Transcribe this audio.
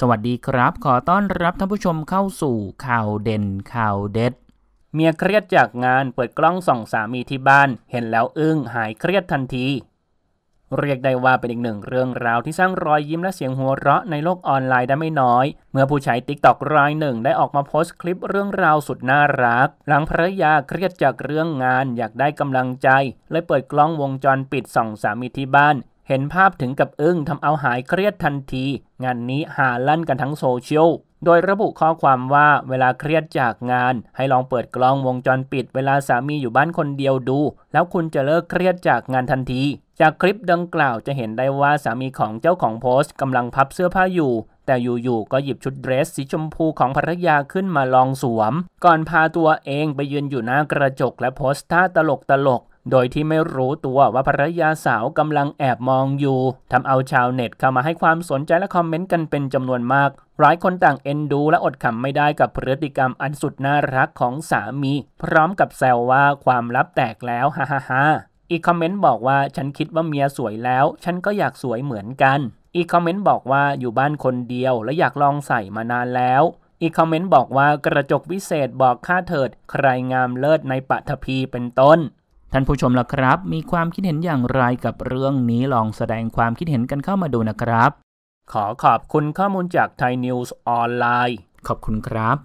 สวัสดีครับ ขอต้อนรับท่านผู้ชมเข้าสู่ข่าวเด่นข่าวเด็ดเมียเครียดจากงานเปิดกล้องส่องสามีที่บ้าน เห็นแล้วอึ้งหายเครียดทันที เรียกได้ว่าเป็นอีกหนึ่งเรื่องราวที่สร้างรอยยิ้มและเสียงหัวเราะ ในโลกออนไลน์ได้ไม่น้อย เมื่อผู้ใช้ติ๊กต็อกรายหนึ่งได้ออกมาโพสต์คลิปเรื่องราวสุดน่ารัก หลังภรรยาเครียดจากเรื่องงานอยากได้กำลังใจเลยเปิดกล้องวงจรปิดส่องสามีที่บ้านเห็นภาพถึงกับอึ้งทำเอาหายเครียดทันที งานนี้หาลั่นกันทั้งโซเชียลโดยระบุข้อความว่าเวลาเครียดจากงาน ให้ลองเปิดกล้องวงจรปิดเวลาสามีอยู่บ้านคนเดียวดู แล้วคุณจะเลิกเครียดจากงานทันที จากคลิปดังกล่าวจะเห็นได้ว่าสามีของเจ้าของโพสต์กำลังพับเสื้อผ้าอยู่แต่อยู่ๆก็หยิบชุดเดรสสีชมพูของภรรยาขึ้นมาลองสวม ก่อนพาตัวเองไปยืนอยู่หน้ากระจกและโพสท่าตลกตลก โดยที่ไม่รู้ตัวว่าภรรยาสาว กำลังแอบมองอยู่ ทำเอาชาวเน็ตเข้ามาให้ความสนใจและคอมเมนต์กันเป็นจำนวนมาก หลายคนต่างเอ็นดูและอดขำไม่ได้กับพฤติกรรมอันสุดน่ารักของสามีพร้อมกับแซวว่าความลับแตกแล้วฮ่าฮ่าอีกคอมเมนต์บอกว่าฉันคิดว่าเมียสวยแล้ว ฉันก็อยากสวยเหมือนกันอีกคอมเมนต์บอกว่าอยู่บ้านคนเดียวและอยากลองใส่มานานแล้วอีกคอมเมนต์บอกว่ากระจกวิเศษบอกค่าเถิดใครงามเลิศในปัทภีเป็นต้น ท่านผู้ชมล่ะครับ มีความคิดเห็นอย่างไรกับเรื่องนี้ลองแสดงความคิดเห็นกันเข้ามาดูนะครับ ขอขอบคุณข้อมูลจากไทยนิวส์ออนไลน์ขอบคุณครับ